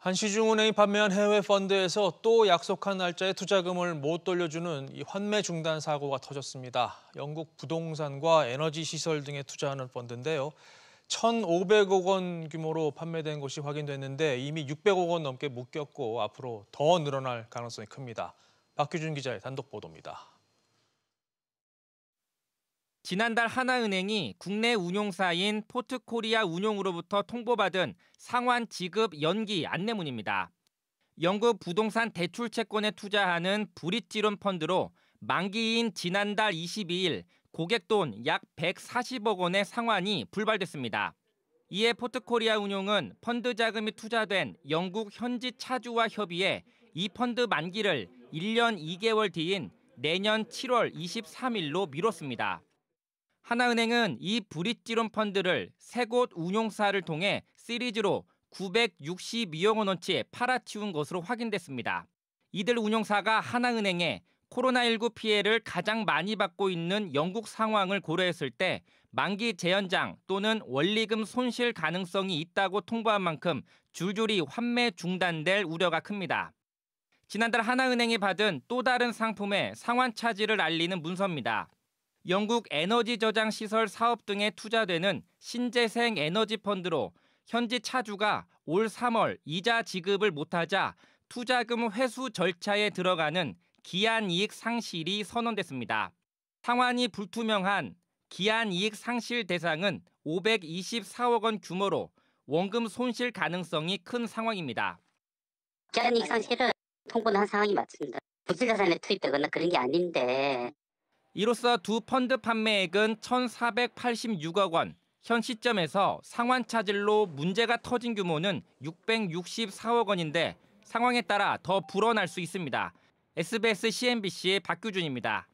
한 시중은행이 판매한 해외 펀드에서 또 약속한 날짜에 투자금을 못 돌려주는 이 환매 중단 사고가 터졌습니다. 영국 부동산과 에너지 시설 등에 투자하는 펀드인데요. 1,500억 원 규모로 판매된 것이 확인됐는데 이미 600억 원 넘게 묶였고 앞으로 더 늘어날 가능성이 큽니다. 박규준 기자의 단독 보도입니다. 지난달 하나은행이 국내 운용사인 포트코리아 운용으로부터 통보받은 상환 지급 연기 안내문입니다. 영국 부동산 대출 채권에 투자하는 브릿지론 펀드로 만기인 지난달 22일 고객 돈 약 140억 원의 상환이 불발됐습니다. 이에 포트코리아 운용은 펀드 자금이 투자된 영국 현지 차주와 협의해 이 펀드 만기를 1년 2개월 뒤인 내년 7월 23일로 미뤘습니다. 하나은행은 이 브릿지론 펀드를 세 곳 운용사를 통해 시리즈로 962억 원어치 팔아치운 것으로 확인됐습니다. 이들 운용사가 하나은행에 코로나19 피해를 가장 많이 받고 있는 영국 상황을 고려했을 때 만기 재연장 또는 원리금 손실 가능성이 있다고 통보한 만큼 줄줄이 환매 중단될 우려가 큽니다. 지난달 하나은행이 받은 또 다른 상품의 상환 차지를 알리는 문서입니다. 영국 에너지 저장 시설 사업 등에 투자되는 신재생 에너지 펀드로 현지 차주가 올 3월 이자 지급을 못하자 투자금 회수 절차에 들어가는 기한 이익 상실이 선언됐습니다. 상환이 불투명한 기한 이익 상실 대상은 524억 원 규모로 원금 손실 가능성이 큰 상황입니다. 기한 이익 상실을 통보한 상황이 맞습니다. 부실 자산에 투입되거나 그런 게 아닌데 이로써 두 펀드 판매액은 1,486억 원, 현 시점에서 상환 차질로 문제가 터진 규모는 664억 원인데 상황에 따라 더 불어날 수 있습니다. SBS CNBC 박규준입니다.